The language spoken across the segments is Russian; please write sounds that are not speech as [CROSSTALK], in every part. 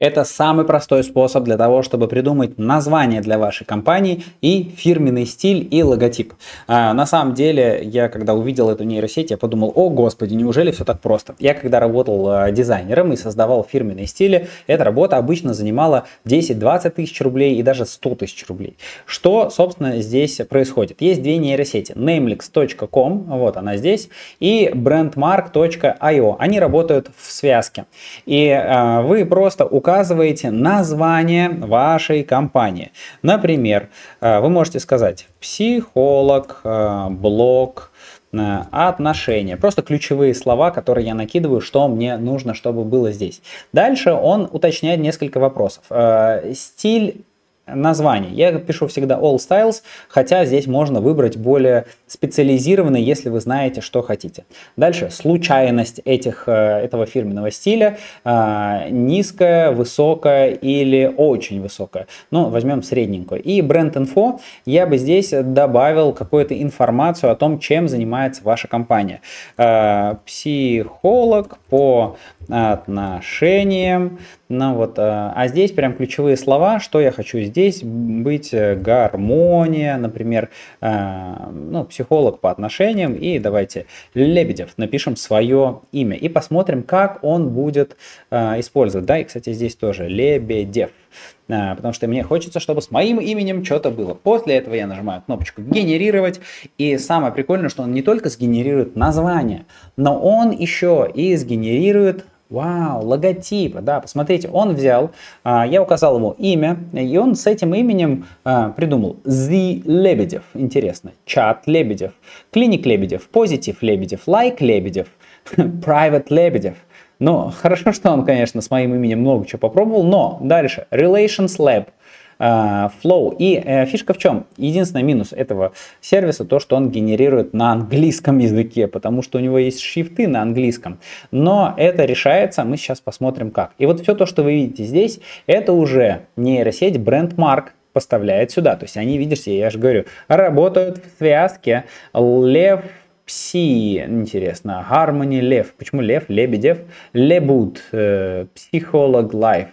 Это самый простой способ для того, чтобы придумать название для вашей компании и фирменный стиль и логотип. А, на самом деле, я когда увидел эту нейросеть, я подумал, о господи, неужели все так просто? Я когда работал э, дизайнером и создавал фирменные стили, эта работа обычно занимала 10-20 тысяч рублей и даже 100 тысяч рублей. Что, собственно, здесь происходит? Есть две нейросети, namelix.com, вот она здесь, и brandmark.io. Они работают в связке. И э, вы просто указываете указываете название вашей компании. Например, э, вы можете сказать психолог, э, блог, э, отношения. Просто ключевые слова, которые я накидываю, что мне нужно, чтобы было здесь. Дальше он уточняет несколько вопросов. Стиль название. Я пишу всегда All Styles, хотя здесь можно выбрать более специализированы, если вы знаете, что хотите. Дальше, случайность этих, э, этого фирменного стиля, э, низкая, высокая или очень высокая. Ну, возьмем средненькую. И бренд-инфо, я бы здесь добавил какую-то информацию о том, чем занимается ваша компания. Э, психолог по отношениям, ну вот, а здесь прям ключевые слова, что я хочу здесь быть, гармония, например, ну, психолог психолог по отношениям. И давайте Лебедев напишем свое имя и посмотрим, как он будет э, использовать. Да, и, кстати, здесь тоже Лебедев э, потому что мне хочется, чтобы с моим именем что-то было. После этого я нажимаю кнопочку «Генерировать», и самое прикольное, что он не только сгенерирует название, но он еще и сгенерирует Вау, логотип, да, посмотрите, он взял, а, я указал ему имя, и он с этим именем а, придумал The Lebedev, интересно, чат Лебедев, клиник Лебедев, позитив Лебедев, лайк like Лебедев, [LAUGHS] private Лебедев. Ну, хорошо, что он, конечно, с моим именем много чего попробовал, но дальше, Relations Lab – а, flow. И э, фишка в чем? Единственный минус этого сервиса то, что он генерирует на английском языке, потому что у него есть шрифты на английском. Но это решается, мы сейчас посмотрим как. И вот все то, что вы видите здесь, это уже нейросеть BrandMark, поставляет сюда. То есть они, видишь, я же говорю, работают в связке лев пси, интересно, гармони лев. Почему лев, лебедев? Лебут, э, психолог лайф.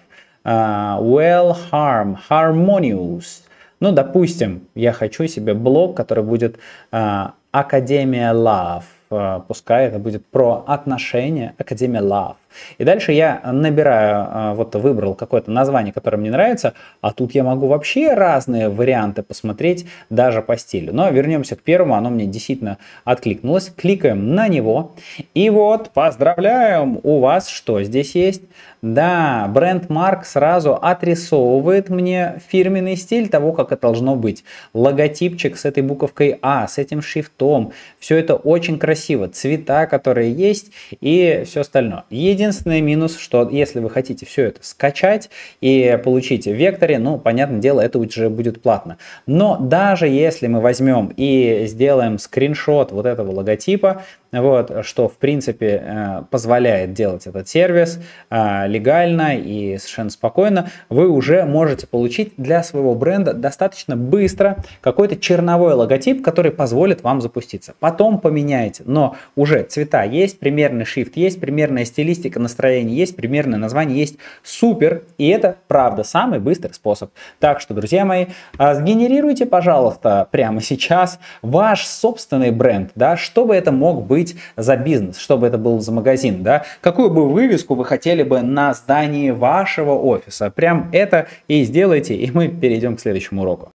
А, well harm, harmonious. Ну, допустим, я хочу себе блог, который будет а, Академия Love. Э, пускай это будет про отношения Академия Love. И дальше я набираю, э, вот выбрал какое-то название, которое мне нравится, а тут я могу вообще разные варианты посмотреть даже по стилю. Но вернемся к первому, оно мне действительно откликнулось. Кликаем на него. И вот, поздравляем, у вас что здесь есть? Да, бренд Марк сразу отрисовывает мне фирменный стиль того, как это должно быть. Логотипчик с этой буковкой А, с этим шрифтом. Все это очень красиво красиво, цвета, которые есть и все остальное. Единственный минус, что если вы хотите все это скачать и получить в векторе, ну, понятное дело, это уже будет платно. Но даже если мы возьмем и сделаем скриншот вот этого логотипа, вот, что в принципе э, позволяет делать этот сервис э, легально и совершенно спокойно, вы уже можете получить для своего бренда достаточно быстро какой-то черновой логотип, который позволит вам запуститься. Потом поменяйте но уже цвета есть, примерный шрифт есть, примерная стилистика настроение есть, примерное название есть. Супер! И это, правда, самый быстрый способ. Так что, друзья мои, а, сгенерируйте, пожалуйста, прямо сейчас ваш собственный бренд, да, что бы это мог быть за бизнес, чтобы это был за магазин, да, какую бы вывеску вы хотели бы на здании вашего офиса. Прям это и сделайте, и мы перейдем к следующему уроку.